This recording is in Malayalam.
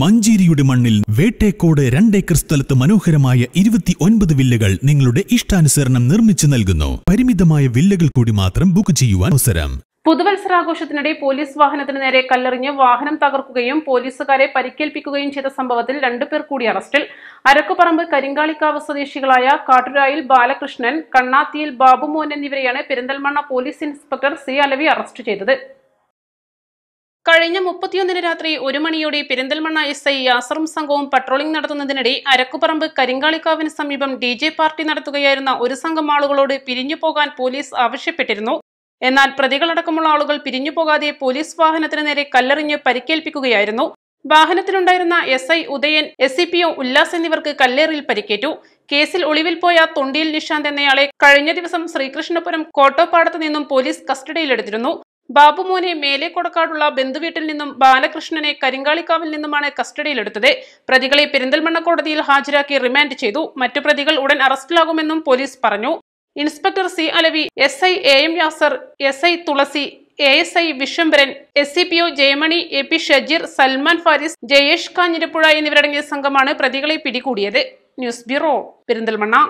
മഞ്ചേരിയുടെ മണ്ണിൽ വേട്ടേക്കോട് രണ്ടേക്കർ സ്ഥലത്ത് മനോഹരമായ ഇരുപത്തി ഒൻപത് വില്ലകൾ നിങ്ങളുടെ ഇഷ്ടാനുസരണം നിർമ്മിച്ചു നൽകുന്നു പരിമിതമായ വില്ലകൾ കൂടി മാത്രം ബുക്ക് ചെയ്യുവാൻ അവസരം പുതുവത്സരാഘോഷത്തിനിടെ പോലീസ് വാഹനത്തിന് നേരെ കല്ലെറിഞ്ഞ് വാഹനം തകർക്കുകയും പോലീസുകാരെ പരിക്കേൽപ്പിക്കുകയും ചെയ്ത സംഭവത്തിൽ രണ്ടുപേർ കൂടി അറസ്റ്റിൽ അരക്കുപറമ്പ് കരിങ്കാളിക്കാവ് സ്വദേശികളായ കാട്ടുരായിൽ ബാലകൃഷ്ണൻ കണ്ണാത്തിയിൽ ബാബുമോൻ എന്നിവരെയാണ് Perinthalmanna police inspector C Alavi arrest ചെയ്തത് കഴിഞ്ഞ മുപ്പത്തിയൊന്നിന് രാത്രി ഒരു മണിയോടെ പെരിന്തൽമണ്ണ എസ് ഐ യാസറും സംഘവും പട്രോളിംഗ് നടത്തുന്നതിനിടെ അരക്കുപറമ്പ് കരിങ്കാളിക്കാവിന് സമീപം ഡി ജെ പാർട്ടി നടത്തുകയായിരുന്ന ഒരു സംഘം ആളുകളോട് പിരിഞ്ഞു പോകാൻ പോലീസ് ആവശ്യപ്പെട്ടിരുന്നു എന്നാൽ പ്രതികളടക്കമുള്ള ആളുകൾ പിരിഞ്ഞു പോകാതെ പോലീസ് വാഹനത്തിന് നേരെ കല്ലെറിഞ്ഞ് പരിക്കേൽപ്പിക്കുകയായിരുന്നു വാഹനത്തിലുണ്ടായിരുന്ന S I Udayan S C P O Ullas എന്നിവർക്ക് കല്ലേറിൽ പരിക്കേറ്റു കേസിൽ ഒളിവിൽ പോയ തൊണ്ടിയിൽ നിഷാന്ത് എന്നയാളെ കഴിഞ്ഞ ദിവസം ശ്രീകൃഷ്ണപുരം കോട്ടോപ്പാടത്ത് നിന്നും പോലീസ് കസ്റ്റഡിയിലെടുത്തിരുന്നു ബാബുമോനെ മേലെക്കൊടക്കാടുള്ള ബന്ധുവീട്ടിൽ നിന്നും ബാലകൃഷ്ണനെ കരിങ്കാളിക്കാവിൽ നിന്നുമാണ് കസ്റ്റഡിയിലെടുത്തത് പ്രതികളെ പെരിന്തൽമണ്ണ കോടതിയിൽ ഹാജരാക്കി റിമാൻഡ് ചെയ്തു മറ്റു പ്രതികൾ ഉടൻ അറസ്റ്റിലാകുമെന്നും പോലീസ് പറഞ്ഞു inspector C Alavi S I A M Yasar S I Thulasi A S I Viswambharan S C P O Jayamani A P Shajir Salman Faris Jayesh Kanjirapuzha എന്നിവരടങ്ങിയ സംഘമാണ് പ്രതികളെ പിടികൂടിയത് ന്യൂസ് ബ്യൂറോ പെരിന്തൽമണ്ണ